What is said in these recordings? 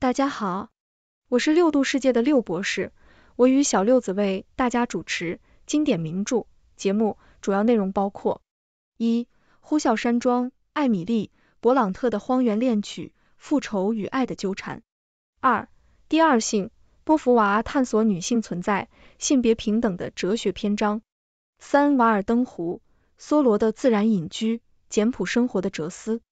大家好，我是六度世界的六博士，我与小六子为大家主持经典名著节目，主要内容包括：一、《呼啸山庄》艾米丽·勃朗特的荒原恋曲，复仇与爱的纠缠；二、《第二性》波伏娃探索女性存在、性别平等的哲学篇章；三、《瓦尔登湖》梭罗的自然隐居、简朴生活的哲思。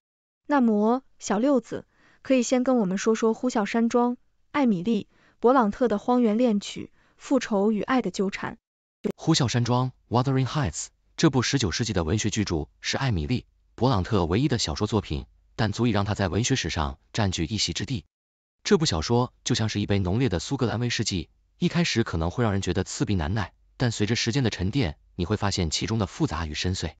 那么，小六子。可以先跟我们说说《呼啸山庄》、艾米丽·勃朗特的《荒原恋曲》、复仇与爱的纠缠。《呼啸山庄》（Wuthering Heights） 这部十九世纪的文学巨著是艾米丽·勃朗特唯一的小说作品，但足以让她在文学史上占据一席之地。这部小说就像是一杯浓烈的苏格兰威士忌，一开始可能会让人觉得刺鼻难耐，但随着时间的沉淀，你会发现其中的复杂与深邃。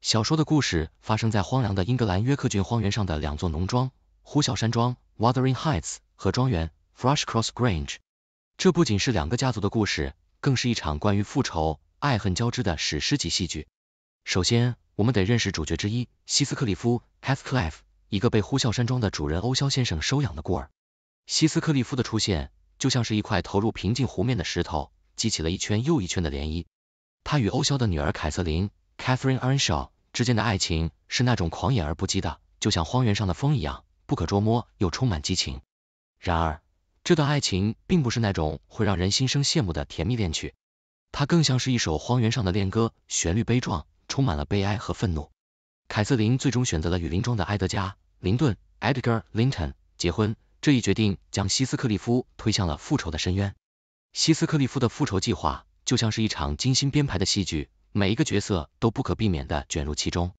小说的故事发生在荒凉的英格兰约克郡荒原上的两座农庄。呼啸山庄 （Wuthering Heights） 和庄园 f r e s h Cross Grange），这不仅是两个家族的故事，更是一场关于复仇、爱恨交织的史诗级戏剧。首先，我们得认识主角之一，希斯克利夫 （Heathcliff），一个被呼啸山庄的主人欧肖先生收养的孤儿。希斯克利夫的出现，就像是一块投入平静湖面的石头，激起了一圈又一圈的涟漪。他与欧肖的女儿凯瑟琳 （Catherine Earnshaw） 之间的爱情，是那种狂野而不羁的，就像荒原上的风一样。不可捉摸又充满激情。然而，这段爱情并不是那种会让人心生羡慕的甜蜜恋曲，它更像是一首荒原上的恋歌，旋律悲壮，充满了悲哀和愤怒。凯瑟琳最终选择了与林庄的埃德加·林顿 （Edgar Linton） 结婚，这一决定将希斯克利夫推向了复仇的深渊。希斯克利夫的复仇计划就像是一场精心编排的戏剧，每一个角色都不可避免的卷入其中。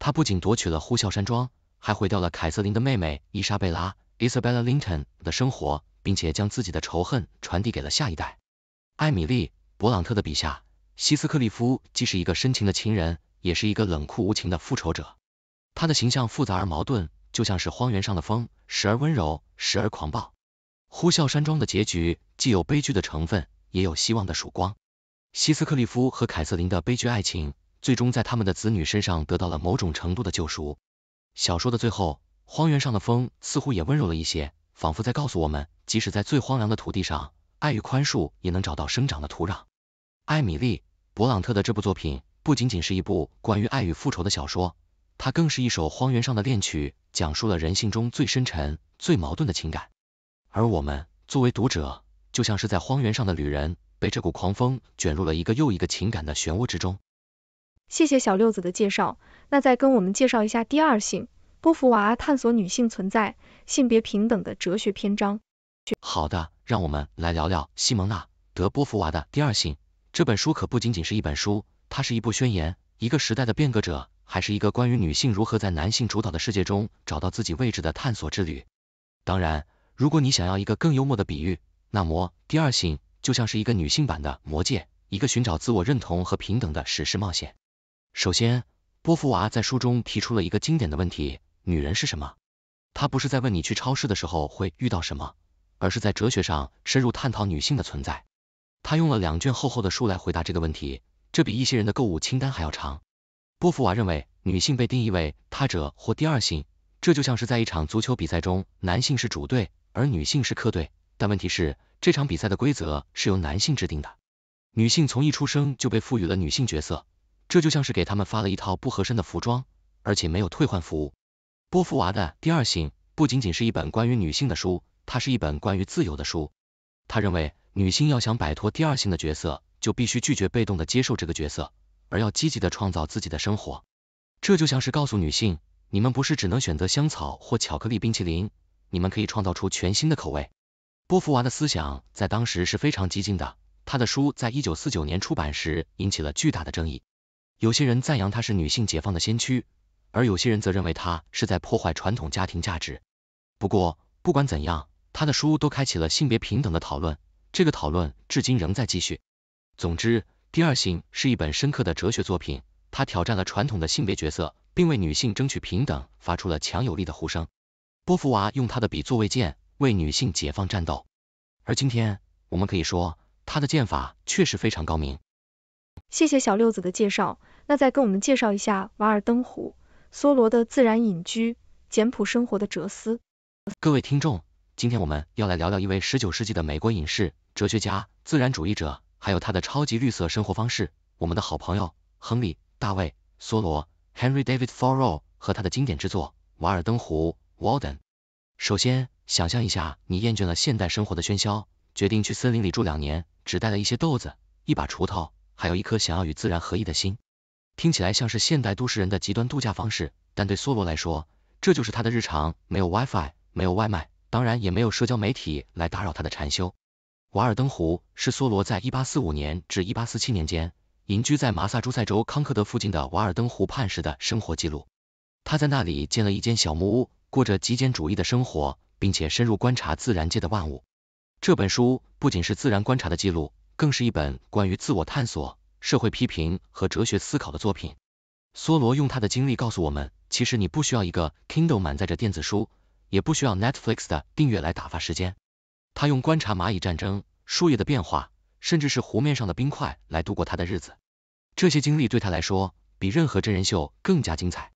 他不仅夺取了呼啸山庄。还毁掉了凯瑟琳的妹妹伊莎贝拉 （Isabella Linton） 的生活，并且将自己的仇恨传递给了下一代。艾米丽·勃朗特的笔下，希斯克利夫既是一个深情的情人，也是一个冷酷无情的复仇者。他的形象复杂而矛盾，就像是荒原上的风，时而温柔，时而狂暴。《呼啸山庄》的结局既有悲剧的成分，也有希望的曙光。希斯克利夫和凯瑟琳的悲剧爱情，最终在他们的子女身上得到了某种程度的救赎。小说的最后，荒原上的风似乎也温柔了一些，仿佛在告诉我们，即使在最荒凉的土地上，爱与宽恕也能找到生长的土壤。艾米丽·勃朗特的这部作品不仅仅是一部关于爱与复仇的小说，它更是一首荒原上的恋曲，讲述了人性中最深沉、最矛盾的情感。而我们作为读者，就像是在荒原上的旅人，被这股狂风卷入了一个又一个情感的漩涡之中。谢谢小六子的介绍，那再跟我们介绍一下《第二性》，波伏娃探索女性存在、性别平等的哲学篇章。好的，让我们来聊聊西蒙娜·德波伏娃的《第二性》这本书。可不仅仅是一本书，它是一部宣言，一个时代的变革者，还是一个关于女性如何在男性主导的世界中找到自己位置的探索之旅。当然，如果你想要一个更幽默的比喻，那么《第二性》就像是一个女性版的《魔戒》，一个寻找自我认同和平等的史诗冒险。首先，波伏娃在书中提出了一个经典的问题：女人是什么？她不是在问你去超市的时候会遇到什么，而是在哲学上深入探讨女性的存在。她用了两卷厚厚的书来回答这个问题，这比一些人的购物清单还要长。波伏娃认为，女性被定义为他者或第二性，这就像是在一场足球比赛中，男性是主队，而女性是客队。但问题是，这场比赛的规则是由男性制定的，女性从一出生就被赋予了女性角色。这就像是给他们发了一套不合身的服装，而且没有退换服务。波伏娃的《第二性》不仅仅是一本关于女性的书，它是一本关于自由的书。他认为，女性要想摆脱第二性的角色，就必须拒绝被动的接受这个角色，而要积极的创造自己的生活。这就像是告诉女性，你们不是只能选择香草或巧克力冰淇淋，你们可以创造出全新的口味。波伏娃的思想在当时是非常激进的，她的书在1949年出版时引起了巨大的争议。有些人赞扬她是女性解放的先驱，而有些人则认为她是在破坏传统家庭价值。不过，不管怎样，她的书都开启了性别平等的讨论，这个讨论至今仍在继续。总之，《第二性》是一本深刻的哲学作品，它挑战了传统的性别角色，并为女性争取平等发出了强有力的呼声。波伏娃用她的笔作为剑，为女性解放战斗。而今天，我们可以说，她的剑法确实非常高明。谢谢小六子的介绍，那再跟我们介绍一下《瓦尔登湖》梭罗的自然隐居、简朴生活的哲思。各位听众，今天我们要来聊聊一位十九世纪的美国隐士、哲学家、自然主义者，还有他的超级绿色生活方式，我们的好朋友亨利·大卫·梭罗 （Henry David Thoreau） 和他的经典之作《瓦尔登湖》（Walden）。首先，想象一下，你厌倦了现代生活的喧嚣，决定去森林里住两年，只带了一些豆子、一把锄头。还有一颗想要与自然合一的心，听起来像是现代都市人的极端度假方式，但对梭罗来说，这就是他的日常。没有 WiFi，没有外卖，当然也没有社交媒体来打扰他的禅修。《瓦尔登湖》是梭罗在1845年至1847年间隐居在马萨诸塞州康克德附近的瓦尔登湖畔时的生活记录。他在那里建了一间小木屋，过着极简主义的生活，并且深入观察自然界的万物。这本书不仅是自然观察的记录。更是一本关于自我探索、社会批评和哲学思考的作品。梭罗用他的经历告诉我们，其实你不需要一个 Kindle 满载着电子书，也不需要 Netflix 的订阅来打发时间。他用观察蚂蚁战争、树叶的变化，甚至是湖面上的冰块来度过他的日子。这些经历对他来说，比任何真人秀更加精彩。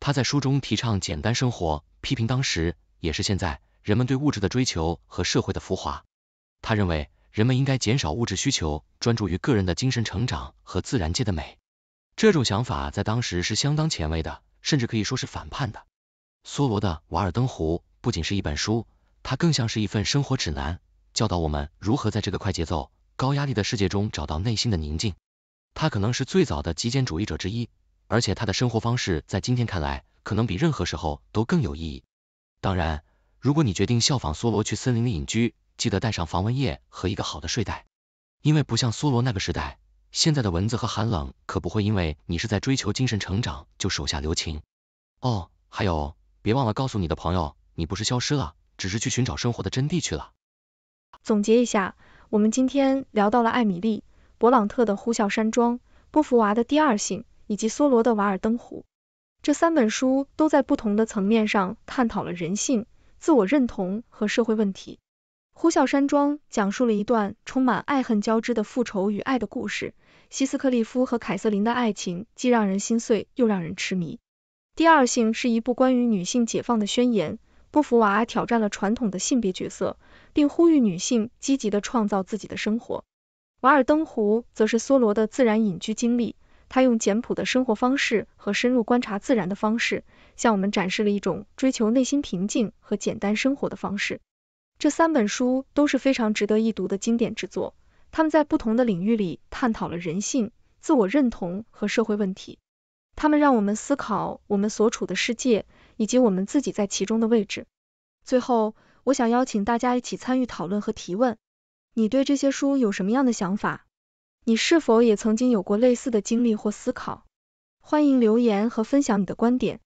他在书中提倡简单生活，批评当时也是现在人们对物质的追求和社会的浮华。他认为。人们应该减少物质需求，专注于个人的精神成长和自然界的美。这种想法在当时是相当前卫的，甚至可以说是反叛的。梭罗的《瓦尔登湖》不仅是一本书，它更像是一份生活指南，教导我们如何在这个快节奏、高压力的世界中找到内心的宁静。他可能是最早的极简主义者之一，而且他的生活方式在今天看来，可能比任何时候都更有意义。当然，如果你决定效仿梭罗去森林里隐居，记得带上防蚊液和一个好的睡袋，因为不像梭罗那个时代，现在的蚊子和寒冷可不会因为你是在追求精神成长就手下留情。哦，还有，别忘了告诉你的朋友，你不是消失了，只是去寻找生活的真谛去了。总结一下，我们今天聊到了艾米丽·勃朗特的《呼啸山庄》，波伏娃的《第二性》，以及梭罗的《瓦尔登湖》。这三本书都在不同的层面上探讨了人性、自我认同和社会问题。《呼啸山庄》讲述了一段充满爱恨交织的复仇与爱的故事。希斯克利夫和凯瑟琳的爱情既让人心碎，又让人痴迷。《第二性》是一部关于女性解放的宣言，波伏娃挑战了传统的性别角色，并呼吁女性积极地创造自己的生活。《瓦尔登湖》则是梭罗的自然隐居经历，他用简朴的生活方式和深入观察自然的方式，向我们展示了一种追求内心平静和简单生活的方式。这三本书都是非常值得一读的经典之作，他们在不同的领域里探讨了人性、自我认同和社会问题。他们让我们思考我们所处的世界以及我们自己在其中的位置。最后，我想邀请大家一起参与讨论和提问。你对这些书有什么样的想法？你是否也曾经有过类似的经历或思考？欢迎留言和分享你的观点。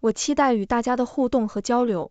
我期待与大家的互动和交流。